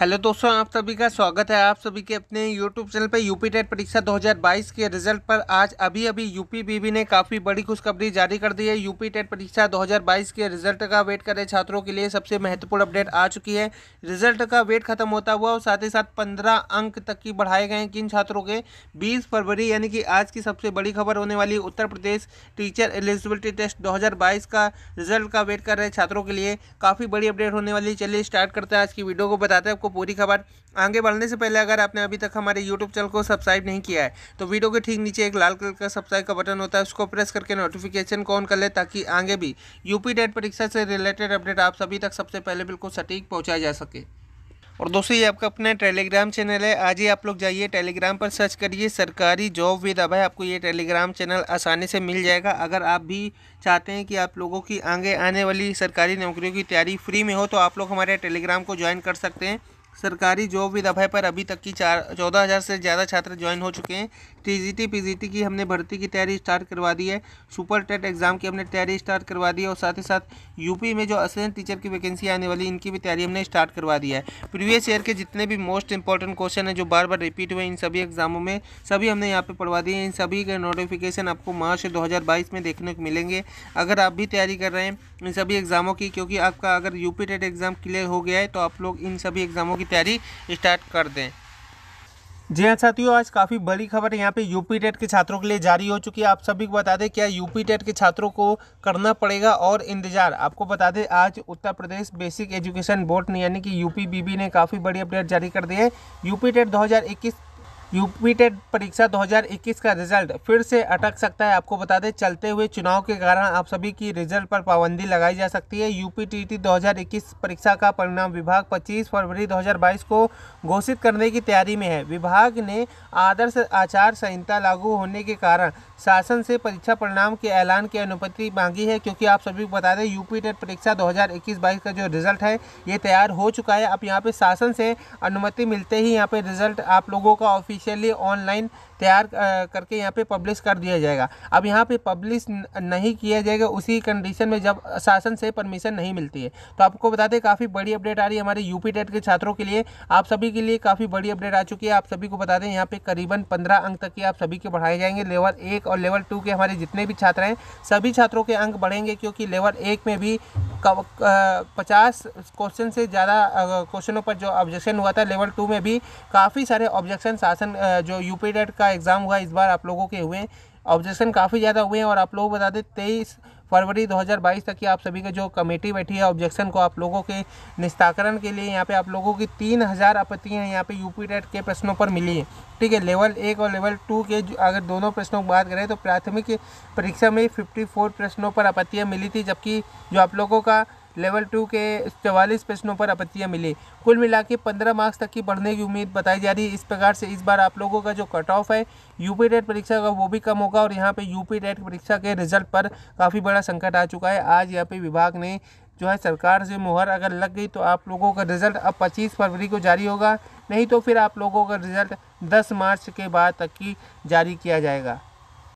hello दोस्तों आप सभी का स्वागत है आप सभी के अपने यूट्यूब चैनल पर यूपी टेट परीक्षा 2022 के रिजल्ट पर आज अभी अभी यूपी बीबी ने काफ़ी बड़ी खुशखबरी जारी कर दी है यूपी टेट परीक्षा 2022 के रिजल्ट का वेट कर रहे छात्रों के लिए सबसे महत्वपूर्ण अपडेट आ चुकी है रिजल्ट का वेट खत्म होता हुआ और साथ ही साथ पंद्रह अंक तक की बढ़ाए गए किन छात्रों के बीस फरवरी यानी कि आज की सबसे बड़ी खबर होने वाली Uttar Pradesh teacher eligibility test दो का रिजल्ट का वेट कर रहे छात्रों के लिए काफ़ी बड़ी अपडेट होने वाली चलिए स्टार्ट करते हैं आज की वीडियो को बताते हैं आपको पूरी खबर आगे बढ़ने से पहले अगर आपने अभी तक हमारे यूट्यूब चैनल को सब्सक्राइब नहीं किया है तो वीडियो के ठीक नीचे एक लाल कलर का सब्सक्राइब का बटन होता है उसको प्रेस करके नोटिफिकेशन को ऑन कर ले ताकि आगे भी यूपी डेट परीक्षा से रिलेटेड अपडेट आप सभी तक सबसे पहले बिल्कुल सटीक पहुँचाया जा सके और दोस्तों ये आपका अपना टेलीग्राम चैनल है आज ही आप लोग जाइए टेलीग्राम पर सर्च करिए सरकारी जॉब विद अभय आपको ये टेलीग्राम चैनल आसानी से मिल जाएगा अगर आप भी चाहते हैं कि आप लोगों की आगे आने वाली सरकारी नौकरियों की तैयारी फ्री में हो तो आप लोग हमारे टेलीग्राम को ज्वाइन कर सकते हैं सरकारी जॉब विद अभय पर अभी तक की चार चौदह हज़ार से ज़्यादा छात्र ज्वाइन हो चुके हैं टीजीटी पीजीटी की हमने भर्ती की तैयारी स्टार्ट करवा दी है सुपर टेट एग्ज़ाम की हमने तैयारी स्टार्ट करवा दी है और साथ ही साथ यूपी में जो असिस्टेंट टीचर की वैकेंसी आने वाली इनकी भी तैयारी हमने स्टार्ट करवा दी है प्रीवियस ईयर के जितने भी मोस्ट इंपॉर्टेंट क्वेश्चन हैं जो बार बार रिपीट हुए इन सभी एग्जामों में सभी हमने यहाँ पर पढ़वा दिए इन सभी के नोटिफिकेशन आपको मार्च दो में देखने को मिलेंगे अगर आप भी तैयारी कर रहे हैं इन सभी एग्ज़ामों की क्योंकि आपका अगर यूपी टेट एग्ज़ाम क्लियर हो गया है तो आप लोग इन सभी एग्ज़ामों की तैयारी स्टार्ट कर दें जी हाँ साथियों आज काफ़ी बड़ी खबर यहाँ पे यूपी टेट के छात्रों के लिए जारी हो चुकी है आप सभी को बता दें क्या यूपी टेट के छात्रों को करना पड़ेगा और इंतजार आपको बता दें आज Uttar Pradesh basic education board ने यानी कि यूपी बीबी ने काफ़ी बड़ी अपडेट जारी कर दी है यूपी टेट दो यूपी टेट परीक्षा 2021 का रिजल्ट फिर से अटक सकता है आपको बता दें चलते हुए चुनाव के कारण आप सभी की रिजल्ट पर पाबंदी लगाई जा सकती है यूपीटीटी टी 2021 परीक्षा का परिणाम विभाग 25 फरवरी 2022 को घोषित करने की तैयारी में है विभाग ने आदर्श आचार संहिता लागू होने के कारण शासन से परीक्षा परिणाम के ऐलान की अनुमति मांगी है क्योंकि आप सभी को बता दें यूपी टेट परीक्षा दो हज़ार का जो रिजल्ट है ये तैयार हो चुका है अब यहाँ पर शासन से अनुमति मिलते ही यहाँ पर रिजल्ट आप लोगों का ऑफिस ऑफिशियली ऑनलाइन तैयार करके यहाँ पे पब्लिश कर दिया जाएगा अब यहाँ पे पब्लिश नहीं किया जाएगा उसी कंडीशन में जब शासन से परमिशन नहीं मिलती है तो आपको बता दें काफ़ी बड़ी अपडेट आ रही है हमारे यूपी टेट के छात्रों के लिए आप सभी के लिए काफ़ी बड़ी अपडेट आ चुकी है आप सभी को बता दें यहाँ पे करीबन पंद्रह अंक तक के आप सभी के बढ़ाए जाएंगे लेवल एक और लेवल टू के हमारे जितने भी छात्र हैं सभी छात्रों के अंक बढ़ेंगे क्योंकि लेवल एक में भी पचास क्वेश्चन से ज़्यादा क्वेश्चनों पर जो ऑब्जेक्शन हुआ था लेवल टू में भी काफ़ी सारे ऑब्जेक्शन शासन जो यूपी का एग्ज़ाम हुआ इस बार आप लोगों के हुए ऑब्जेक्शन काफ़ी ज़्यादा हुए हैं और आप लोग बता दें तेईस फरवरी 2022 तक की आप सभी के जो कमेटी बैठी है ऑब्जेक्शन को आप लोगों के निस्ताकरण के लिए यहाँ पे आप लोगों की तीन हज़ार आपत्तियाँ यहाँ पे यूपी टेट के प्रश्नों पर मिली है ठीक है लेवल एक और लेवल टू के अगर दोनों प्रश्नों की बात करें तो प्राथमिक परीक्षा में फिफ्टी प्रश्नों पर आपत्तियाँ मिली थी जबकि जो आप लोगों का लेवल टू के चवालीस प्रश्नों पर आपत्तियाँ मिली कुल मिला के पंद्रह मार्क्स तक की बढ़ने की उम्मीद बताई जा रही है इस प्रकार से इस बार आप लोगों का जो कट ऑफ है यूपी टेट परीक्षा का वो भी कम होगा और यहाँ पे यूपी टेट परीक्षा के रिजल्ट पर काफ़ी बड़ा संकट आ चुका है आज यहाँ पे विभाग ने जो है सरकार से मुहर अगर लग गई तो आप लोगों का रिजल्ट अब पच्चीस फरवरी को जारी होगा नहीं तो फिर आप लोगों का रिजल्ट दस मार्च के बाद तक की जारी किया जाएगा